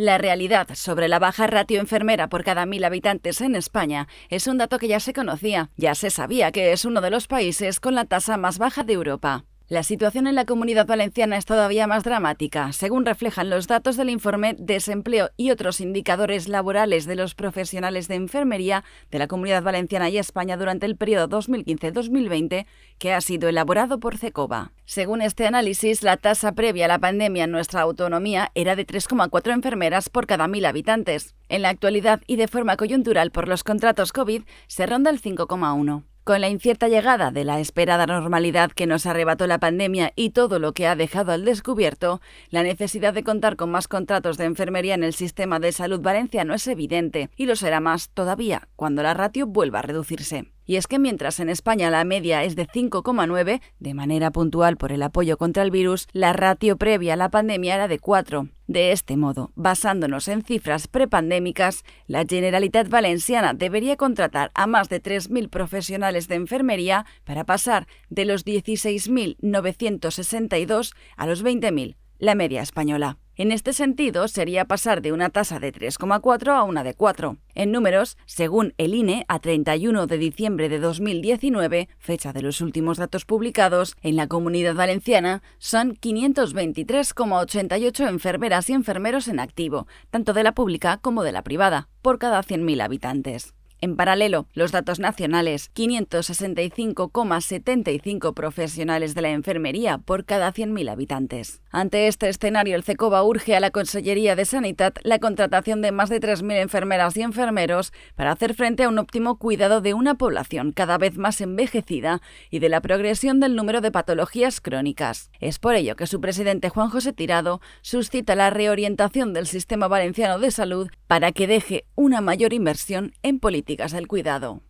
La realidad sobre la baja ratio enfermera por cada mil habitantes en España es un dato que ya se conocía, ya se sabía que es uno de los países con la tasa más baja de Europa. La situación en la comunidad valenciana es todavía más dramática, según reflejan los datos del informe Desempleo y otros indicadores laborales de los profesionales de enfermería de la comunidad valenciana y España durante el periodo 2015-2020, que ha sido elaborado por CECOBA. Según este análisis, la tasa previa a la pandemia en nuestra autonomía era de 3,4 enfermeras por cada mil habitantes. En la actualidad y de forma coyuntural por los contratos COVID, se ronda el 5,1. Con la incierta llegada de la esperada normalidad que nos arrebató la pandemia y todo lo que ha dejado al descubierto, la necesidad de contar con más contratos de enfermería en el sistema de salud valenciano es evidente y lo será más todavía cuando la ratio vuelva a reducirse. Y es que mientras en España la media es de 5,9, de manera puntual por el apoyo contra el virus, la ratio previa a la pandemia era de 4. De este modo, basándonos en cifras prepandémicas, la Generalitat Valenciana debería contratar a más de 3.000 profesionales de enfermería para pasar de los 16.962 a los 20.000, la media española. En este sentido, sería pasar de una tasa de 3,4 a una de 4. En números, según el INE, a 31 de diciembre de 2019, fecha de los últimos datos publicados, en la comunidad valenciana son 523,88 enfermeras y enfermeros en activo, tanto de la pública como de la privada, por cada 100.000 habitantes. En paralelo, los datos nacionales, 565,75 profesionales de la enfermería por cada 100.000 habitantes. Ante este escenario, el CECOBA urge a la Consellería de Sanidad la contratación de más de 3.000 enfermeras y enfermeros para hacer frente a un óptimo cuidado de una población cada vez más envejecida y de la progresión del número de patologías crónicas. Es por ello que su presidente Juan José Tirado suscita la reorientación del sistema valenciano de salud para que deje una mayor inversión en política del cuidado.